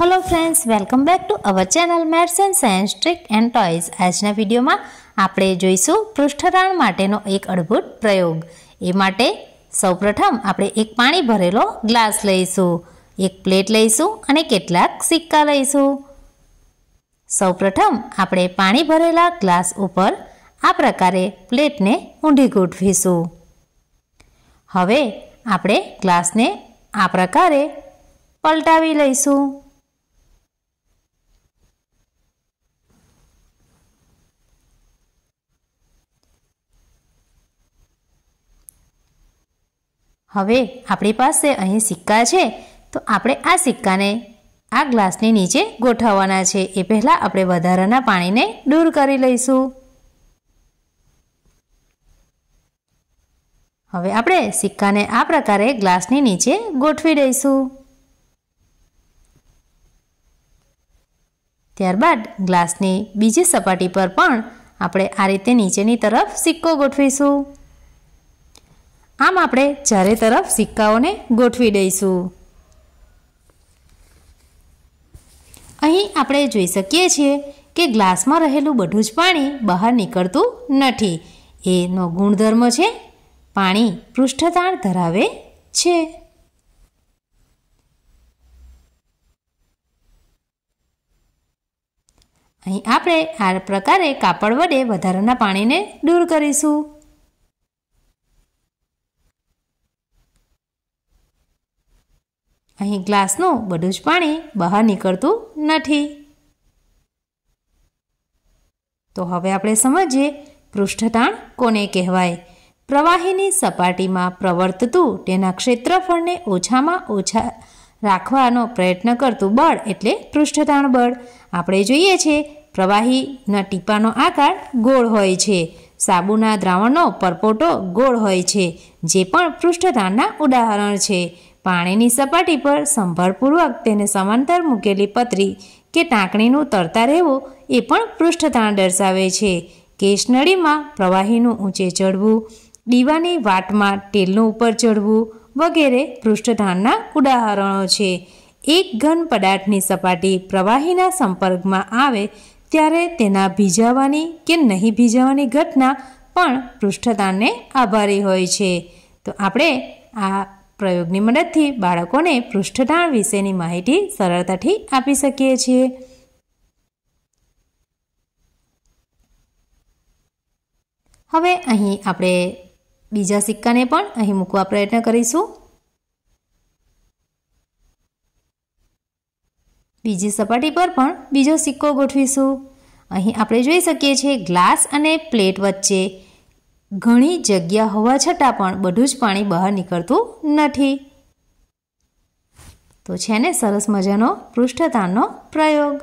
hello friends welcome back to our channel maths and science trick and toys આજના વિડીયોમાં આપણે જોઈશું પૃષ્ઠરાણ માટેનો એક અદ્ભુત પ્રયોગ એ માટે સૌપ્રથમ આપણે એક પાણી ભરેલો ગ્લાસ લઈશું એક પ્લેટ લઈશું અને કેટલાક સિક્કા લઈશું સૌપ્રથમ આપણે પાણી ભરેલા ગ્લાસ ઉપર આ પ્રકારે પ્લેટને ઊંધી ગોઠવીશું હવે આપણે ગ્લાસને આ પ્રકારે પલટાવી લઈશું હવે આપણી પાસે અહીં સિક્કા છે તો આપણે આ સિક્કાને આ ગ્લાસની નીચે ગોઠવવાના છે એ પહેલાં આપણે વધારાના પાણીને દૂર કરી લઈશું હવે આપણે સિક્કાને આ પ્રકારે ગ્લાસની નીચે ગોઠવી દઈશું ત્યારબાદ ગ્લાસની બીજી સપાટી પર પણ આપણે આ રીતે નીચેની તરફ સિક્કો ગોઠવીશું આમ આપણે ચારે તરફ સિક્કાઓને ગોઠવી દઈશું અહીં આપણે જોઈ શકીએ છીએ કે ગ્લાસમાં રહેલું બધું જ પાણી બહાર નીકળતું નથી એનો ગુણધર્મ છે પાણી પૃષ્ઠતાણ ધરાવે છે અહીં આપણે આ પ્રકારે કાપડ વડે વધારાના પાણીને દૂર કરીશું અહીં ગ્લાસનું બધું જ પાણી બહાર નીકળતું નથી તો હવે આપણે સમજીએ પૃષ્ઠતાણ કોને કહેવાય પ્રવાહીની સપાટીમાં પ્રવર્તતું તેના ક્ષેત્રફળને ઓછામાં ઓછા રાખવાનો પ્રયત્ન કરતું બળ એટલે પૃષ્ઠતાણ બળ આપણે જોઈએ છે પ્રવાહીના ટીપાનો આકાર ગોળ હોય છે સાબુના દ્રાવણનો પરપોટો ગોળ હોય છે જે પણ પૃષ્ઠતાણના ઉદાહરણ છે પાણીની સપાટી પર સંભાળપૂર્વક તેને સમાંતર મૂકેલી પતરી કે ટાંકણીનું તરતા રહેવું એ પણ પૃષ્ઠતાણ દર્શાવે છે કેશનળીમાં પ્રવાહીનું ઊંચે ચડવું દીવાની વાટમાં તેલનું ઉપર ચડવું વગેરે પૃષ્ઠતાણના ઉદાહરણો છે એક ઘન પદાર્થની સપાટી પ્રવાહીના સંપર્કમાં આવે ત્યારે તેના ભીજાવાની કે નહીં ભીજાવાની ઘટના પણ પૃષ્ઠતાણને આભારી હોય છે તો આપણે આ પ્રયોગની મદદથી બાળકોને પૃષ્ઠતાણ વિશેની માહિતી સરળતાથી આપી શકીએ છીએ હવે અહીં આપણે બીજા સિક્કાને પણ અહીં મૂકવા પ્રયત્ન કરીશું બીજી સપાટી પર પણ બીજો સિક્કો ગોઠવીશું અહીં આપણે જોઈ શકીએ છીએ ગ્લાસ અને પ્લેટ વચ્ચે ઘણી જગ્યા હોવા છતાં પણ બધું જ પાણી બહાર નીકળતું નથી તો છે ને સરસ મજાનો પૃષ્ઠતાનનો પ્રયોગ